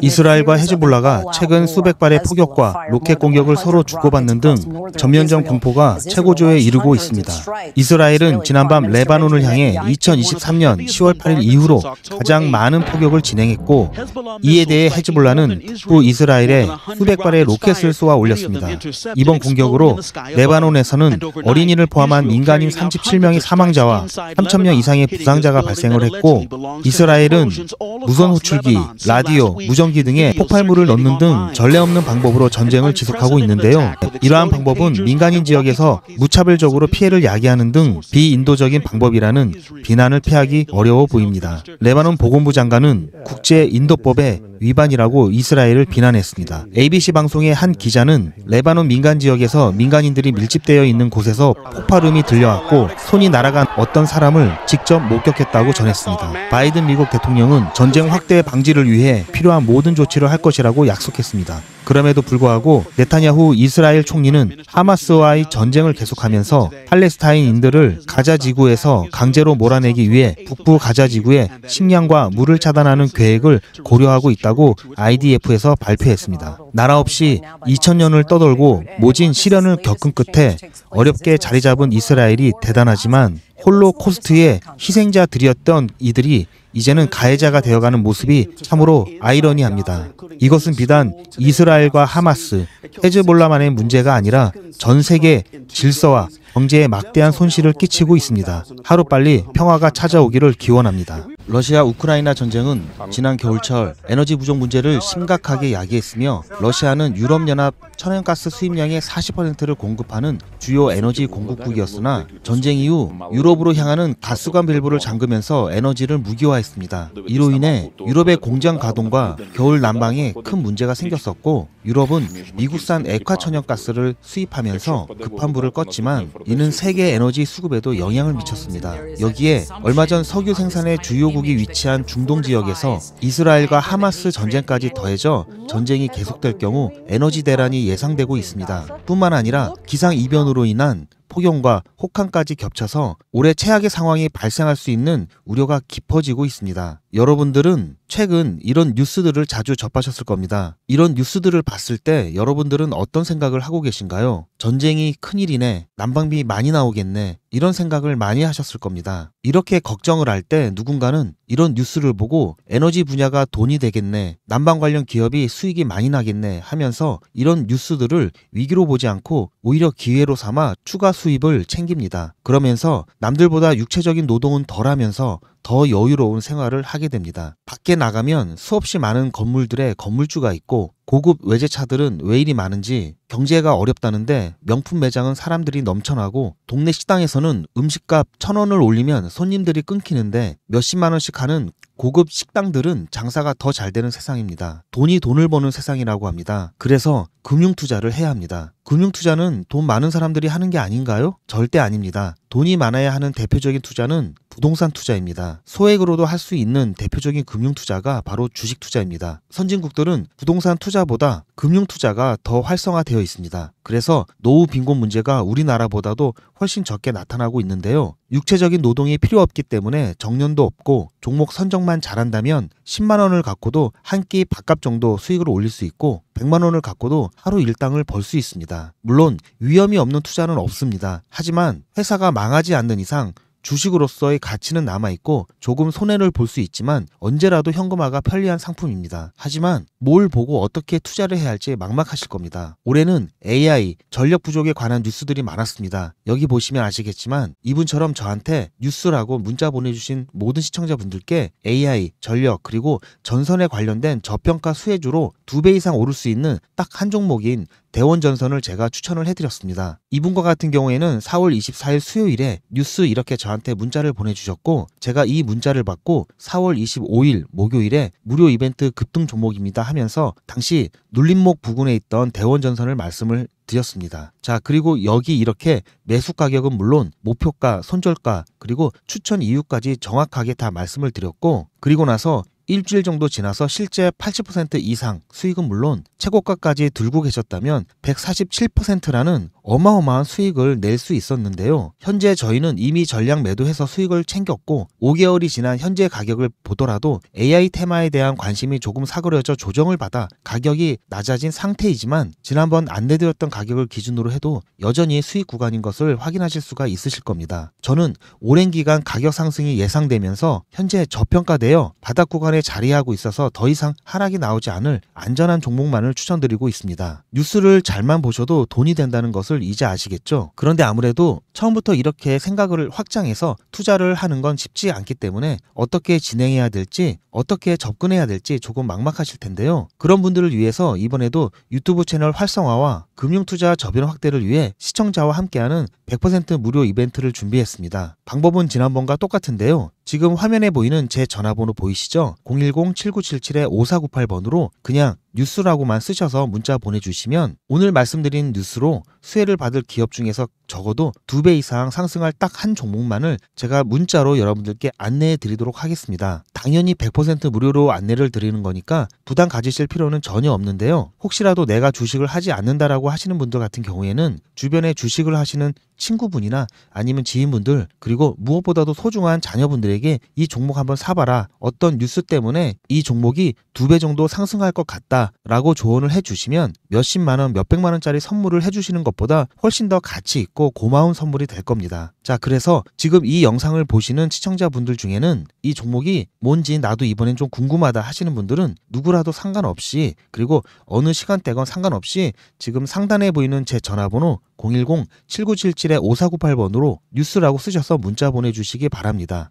이스라엘과 헤즈볼라가 최근 수백 발의 폭격과 로켓 공격을 서로 주고받는 등 전면전 공포가 최고조에 이르고 있습니다. 이스라엘은 지난밤 레바논을 향해 2023년 10월 8일 이후로 가장 많은 폭격을 진행했고 이에 대해 헤즈볼라는 북 이스라엘에 수백 발의 로켓을 쏘아 올렸습니다. 이번 공격으로 레바논에서는 어린이를 포함한 민간인 37명의 사망자와 3천 명 이상의 부상자가 발생을 했고 이스라엘은 무선 호출기, 라디오, 무선 무전기 등에 폭발물을 넣는 등 전례 없는 방법으로 전쟁을 지속하고 있는데요. 이러한 방법은 민간인 지역에서 무차별적으로 피해를 야기하는 등 비인도적인 방법이라는 비난을 피하기 어려워 보입니다. 레바논 보건부 장관은 국제 인도법에 위반이라고 이스라엘을 비난했습니다. ABC 방송의 한 기자는 레바논 민간 지역에서 민간인들이 밀집되어 있는 곳에서 폭발음이 들려왔고 손이 날아간 어떤 사람을 직접 목격했다고 전했습니다. 바이든 미국 대통령은 전쟁 확대 방지를 위해 필요한 모든 조치를 할 것이라고 약속했습니다. 그럼에도 불구하고 네타냐후 이스라엘 총리는 하마스와의 전쟁을 계속하면서 팔레스타인인들을 가자 지구에서 강제로 몰아내기 위해 북부 가자 지구에 식량과 물을 차단하는 계획을 고려하고 있다고 IDF에서 발표했습니다. 나라 없이 2000년을 떠돌고 모진 시련을 겪은 끝에 어렵게 자리 잡은 이스라엘이 대단하지만 홀로코스트의 희생자들이었던 이들이 이제는 가해자가 되어가는 모습이 참으로 아이러니합니다. 이것은 비단 이스라엘과 하마스, 헤즈볼라만의 문제가 아니라 전 세계 질서와 경제에 막대한 손실을 끼치고 있습니다. 하루빨리 평화가 찾아오기를 기원합니다. 러시아 우크라이나 전쟁은 지난 겨울철 에너지 부족 문제를 심각하게 야기했으며 러시아는 유럽연합 천연가스 수입량의 40%를 공급하는 주요 에너지 공급국이었으나 전쟁 이후 유럽으로 향하는 가스관 밸브를 잠그면서 에너지를 무기화했습니다. 이로 인해 유럽의 공장 가동과 겨울 난방에 큰 문제가 생겼었고 유럽은 미국산 액화천연가스를 수입하면서 급한 불을 껐지만 이는 세계 에너지 수급에도 영향을 미쳤습니다. 여기에 얼마 전 석유 생산의 주요국이 위치한 중동 지역에서 이스라엘과 하마스 전쟁까지 더해져 전쟁이 계속될 경우 에너지 대란이 예상되고 음, 있습니다. 뿐만 아니라 어? 기상 이변으로 인한 폭염과 혹한까지 겹쳐서 올해 최악의 상황이 발생할 수 있는 우려가 깊어지고 있습니다. 여러분들은 최근 이런 뉴스들을 자주 접하셨을 겁니다. 이런 뉴스들을 봤을 때 여러분들은 어떤 생각을 하고 계신가요? 전쟁이 큰일이네, 난방비 많이 나오겠네, 이런 생각을 많이 하셨을 겁니다. 이렇게 걱정을 할 때 누군가는 이런 뉴스를 보고 에너지 분야가 돈이 되겠네, 난방 관련 기업이 수익이 많이 나겠네 하면서 이런 뉴스들을 위기로 보지 않고 오히려 기회로 삼아 추가 수입을 챙깁니다. 그러면서 남들보다 육체적인 노동은 덜 하면서 더 여유로운 생활을 하게 됩니다. 밖에 나가면 수없이 많은 건물들의 건물주가 있고 고급 외제차들은 왜 이리 많은지 경제가 어렵다는데 명품 매장은 사람들이 넘쳐나고 동네 식당에서는 음식값 천 원을 올리면 손님들이 끊기는데 몇십만 원씩 하는 고급 식당들은 장사가 더 잘 되는 세상입니다. 돈이 돈을 버는 세상이라고 합니다. 그래서 금융 투자를 해야 합니다. 금융 투자는 돈 많은 사람들이 하는 게 아닌가요? 절대 아닙니다. 돈이 많아야 하는 대표적인 투자는 부동산 투자입니다. 소액으로도 할 수 있는 대표적인 금융 투자가 바로 주식 투자입니다. 선진국들은 부동산 투자보다 금융 투자가 더 활성화되어 있습니다. 그래서 노후 빈곤 문제가 우리나라보다도 훨씬 적게 나타나고 있는데요. 육체적인 노동이 필요 없기 때문에 정년도 없고 종목 선정만 잘한다면 10만 원을 갖고도 한 끼 밥값 정도 수익을 올릴 수 있고 100만 원을 갖고도 하루 일당을 벌 수 있습니다. 물론 위험이 없는 투자는 없습니다. 하지만 회사가 망하지 않는 이상 주식으로서의 가치는 남아있고 조금 손해를 볼 수 있지만 언제라도 현금화가 편리한 상품입니다. 하지만 뭘 보고 어떻게 투자를 해야 할지 막막하실 겁니다. 올해는 AI, 전력 부족에 관한 뉴스들이 많았습니다. 여기 보시면 아시겠지만 이분처럼 저한테 뉴스라고 문자 보내주신 모든 시청자분들께 AI, 전력, 그리고 전선에 관련된 저평가 수혜주로 두 배 이상 오를 수 있는 딱 한 종목인 대원전선을 제가 추천을 해드렸습니다. 이분과 같은 경우에는 4월 24일 수요일에 뉴스 이렇게 저한테 문자를 보내주셨고 제가 이 문자를 받고 4월 25일 목요일에 무료 이벤트 급등 종목입니다 하면서 당시 눌림목 부근에 있던 대원 전선을 말씀을 드렸습니다. 자, 그리고 여기 이렇게 매수 가격은 물론 목표가, 손절가, 그리고 추천 이유까지 정확하게 다 말씀을 드렸고, 그리고 나서 일주일 정도 지나서 실제 80% 이상 수익은 물론 최고가까지 들고 계셨다면 147%라는 어마어마한 수익을 낼 수 있었는데요. 현재 저희는 이미 전량 매도해서 수익을 챙겼고 5개월이 지난 현재 가격을 보더라도 AI 테마에 대한 관심이 조금 사그려져 조정을 받아 가격이 낮아진 상태이지만 지난번 안내드렸던 가격을 기준으로 해도 여전히 수익 구간인 것을 확인하실 수가 있으실 겁니다. 저는 오랜 기간 가격 상승이 예상되면서 현재 저평가되어 바닥 구간에 상단에 자리하고 있어서 더 이상 하락이 나오지 않을 안전한 종목만을 추천드리고 있습니다. 뉴스를 잘만 보셔도 돈이 된다는 것을 이제 아시겠죠? 그런데 아무래도 처음부터 이렇게 생각을 확장해서 투자를 하는 건 쉽지 않기 때문에 어떻게 진행해야 될지 어떻게 접근해야 될지 조금 막막하실 텐데요. 그런 분들을 위해서 이번에도 유튜브 채널 활성화와 금융투자 저변 확대를 위해 시청자와 함께하는 100% 무료 이벤트를 준비했습니다. 방법은 지난번과 똑같은데요. 지금 화면에 보이는 제 전화번호 보이시죠? 010-7977-5498번으로 그냥 뉴스라고만 쓰셔서 문자 보내주시면 오늘 말씀드린 뉴스로 수혜를 받을 기업 중에서 적어도 두 배 이상 상승할 딱 한 종목만을 제가 문자로 여러분들께 안내해 드리도록 하겠습니다. 당연히 100% 무료로 안내를 드리는 거니까 부담 가지실 필요는 전혀 없는데요. 혹시라도 내가 주식을 하지 않는다라고 하시는 분들 같은 경우에는 주변에 주식을 하시는 친구분이나 아니면 지인분들 그리고 무엇보다도 소중한 자녀분들에게 이 종목 한번 사봐라 어떤 뉴스 때문에 이 종목이 두 배 정도 상승할 것 같다 라고 조언을 해주시면 몇십만 원, 몇백만 원짜리 선물을 해주시는 것보다 훨씬 더 가치 있고 고마운 선물이 될 겁니다. 자, 그래서 지금 이 영상을 보시는 시청자분들 중에는 이 종목이 뭔지 나도 이번엔 좀 궁금하다 하시는 분들은 누구라도 상관없이 그리고 어느 시간대건 상관없이 지금 상단에 보이는 제 전화번호 010-7977-5498번으로 뉴스라고 쓰셔서 문자 보내주시기 바랍니다.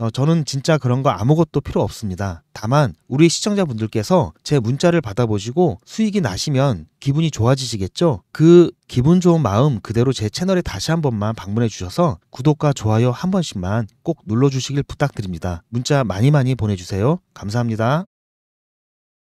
어, 저는 진짜 그런 거 아무것도 필요 없습니다. 다만 우리 시청자분들께서 제 문자를 받아보시고 수익이 나시면 기분이 좋아지시겠죠? 그 기분 좋은 마음 그대로 제 채널에 다시 한 번만 방문해 주셔서 구독과 좋아요 한 번씩만 꼭 눌러 주시길 부탁드립니다. 문자 많이 많이 보내주세요. 감사합니다.